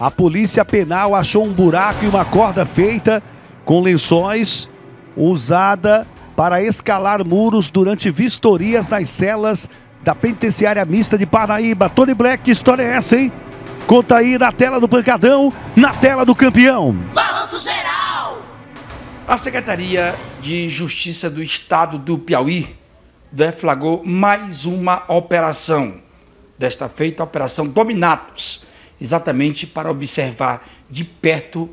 A polícia penal achou um buraco e uma corda feita com lençóis usada para escalar muros durante vistorias nas celas da penitenciária mista de Paraíba. Tony Black, que história é essa, hein? Conta aí na tela do pancadão, na tela do campeão. Balanço geral! A Secretaria de Justiça do Estado do Piauí deflagrou mais uma operação. Desta feita, a Operação Dominatos exatamente para observar de perto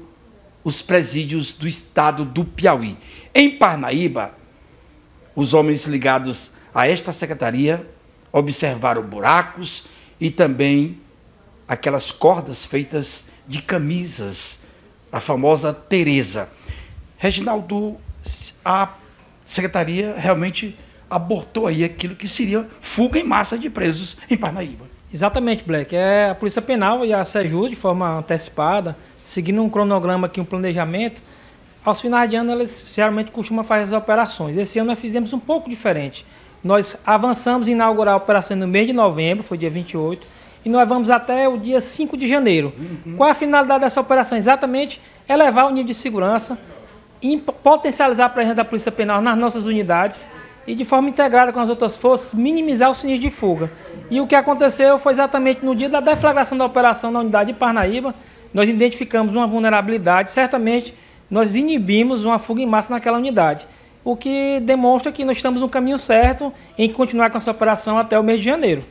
os presídios do estado do Piauí. Em Parnaíba, os homens ligados a esta secretaria observaram buracos e também aquelas cordas feitas de camisas, a famosa Teresa. Reginaldo, a secretaria realmente abortou aí aquilo que seria fuga em massa de presos em Parnaíba. Exatamente, Black. É a Polícia Penal e a SEJUS, de forma antecipada, seguindo um cronograma aqui, um planejamento, aos finais de ano elas geralmente costumam fazer as operações. Esse ano nós fizemos um pouco diferente. Nós avançamos em inaugurar a operação no mês de novembro, foi dia 28, e nós vamos até o dia 5 de janeiro. Uhum. Qual a finalidade dessa operação? Exatamente elevar o nível de segurança, potencializar a presença da Polícia Penal nas nossas unidades e de forma integrada com as outras forças, minimizar os sinistro de fuga. E o que aconteceu foi exatamente no dia da deflagração da operação na unidade de Parnaíba, nós identificamos uma vulnerabilidade, certamente nós inibimos uma fuga em massa naquela unidade, o que demonstra que nós estamos no caminho certo em continuar com essa operação até o mês de janeiro.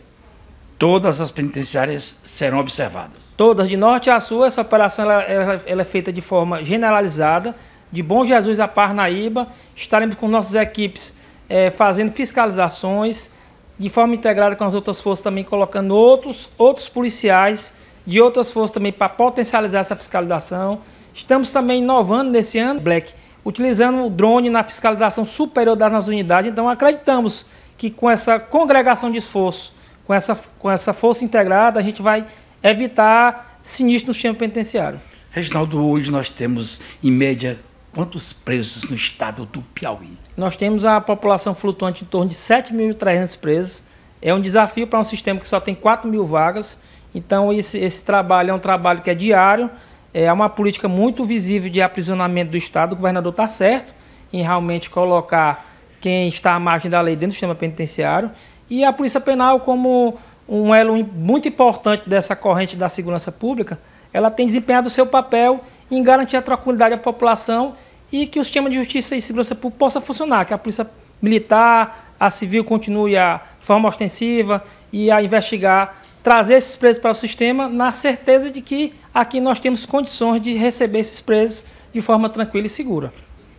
Todas as penitenciárias serão observadas? Todas, de norte a sul, essa operação ela, ela, ela é feita de forma generalizada, de Bom Jesus a Parnaíba, estaremos com nossas equipes é, fazendo fiscalizações de forma integrada com as outras forças também, colocando outros, outros policiais de outras forças também para potencializar essa fiscalização. Estamos também inovando nesse ano, Black, utilizando o drone na fiscalização superior das nossas unidades. Então acreditamos que com essa congregação de esforço, com essa, com essa força integrada, a gente vai evitar sinistro no sistema penitenciário. Reginaldo, hoje nós temos em média Quantos presos no estado do Piauí? Nós temos a população flutuante em torno de 7.300 presos. É um desafio para um sistema que só tem 4 mil vagas. Então, esse, esse trabalho é um trabalho que é diário. É uma política muito visível de aprisionamento do Estado. O governador está certo em realmente colocar quem está à margem da lei dentro do sistema penitenciário. E a Polícia Penal, como um elo muito importante dessa corrente da segurança pública, ela tem desempenhado o seu papel em garantir a tranquilidade à população e que o sistema de justiça e segurança pública possa funcionar, que a polícia militar, a civil continue a, forma ostensiva e a investigar, trazer esses presos para o sistema na certeza de que aqui nós temos condições de receber esses presos de forma tranquila e segura.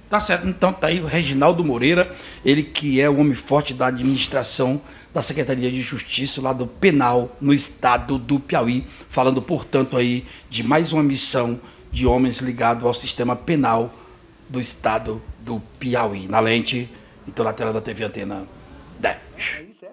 Tá certo, então tá aí o Reginaldo Moreira, ele que é o homem forte da administração da Secretaria de Justiça lá do Penal no estado do Piauí, falando, portanto, aí de mais uma missão de homens ligados ao sistema penal do estado do Piauí. Na lente, então na tela da TV Antena 10.